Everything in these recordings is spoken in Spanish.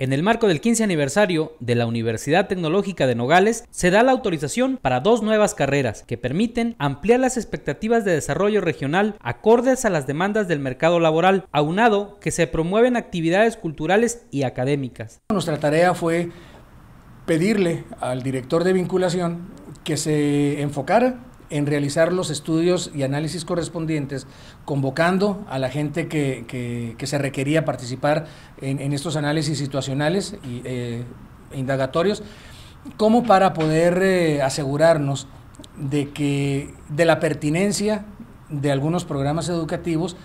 En el marco del 15 aniversario de la Universidad Tecnológica de Nogales, se da la autorización para dos nuevas carreras que permiten ampliar las expectativas de desarrollo regional acordes a las demandas del mercado laboral, aunado que se promueven actividades culturales y académicas. Nuestra tarea fue pedirle al director de vinculación que se enfocara en realizar los estudios y análisis correspondientes, convocando a la gente que, se requería participar en, estos análisis situacionales e indagatorios, como para poder eh, asegurarnos de que de la pertinencia de algunos programas educativos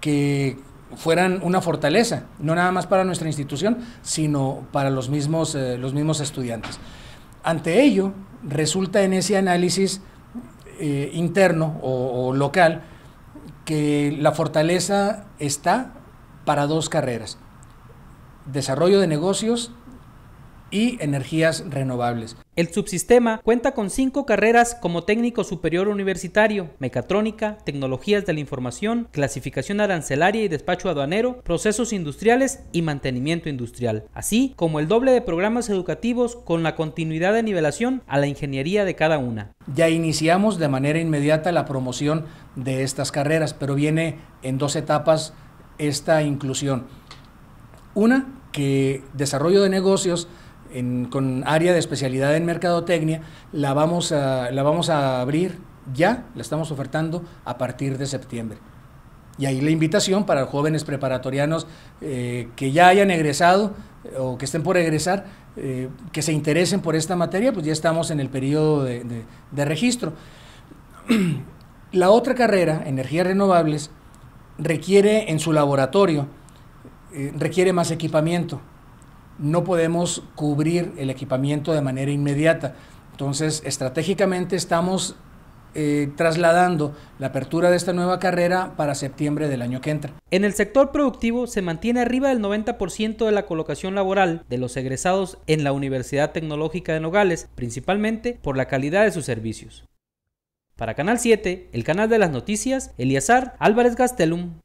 que fueran una fortaleza, no nada más para nuestra institución, sino para los mismos, eh, los mismos estudiantes. Ante ello, resulta en ese análisis eh, interno o local que la fortaleza está para dos carreras, desarrollo de negocios y energías renovables. El subsistema cuenta con cinco carreras como técnico superior universitario, mecatrónica, tecnologías de la información, clasificación arancelaria y despacho aduanero, procesos industriales y mantenimiento industrial, así como el doble de programas educativos con la continuidad de nivelación a la ingeniería de cada una. Ya iniciamos de manera inmediata la promoción de estas carreras, pero viene en dos etapas esta inclusión. Una, que desarrollo de negocios, con área de especialidad en mercadotecnia, la vamos, a, la vamos a abrir ya, la estamos ofertando a partir de septiembre. Y ahí la invitación para jóvenes preparatorianos eh, que ya hayan egresado eh, o que estén por egresar, eh, que se interesen por esta materia, pues ya estamos en el periodo de, registro. La otra carrera, energías renovables, requiere en su laboratorio, requiere más equipamiento no podemos cubrir el equipamiento de manera inmediata. Entonces, estratégicamente estamos eh, trasladando la apertura de esta nueva carrera para septiembre del año que entra. En el sector productivo se mantiene arriba del 90% de la colocación laboral de los egresados en la Universidad Tecnológica de Nogales, principalmente por la calidad de sus servicios. Para Canal 7, el canal de las noticias, Eliazar Álvarez Gastelum.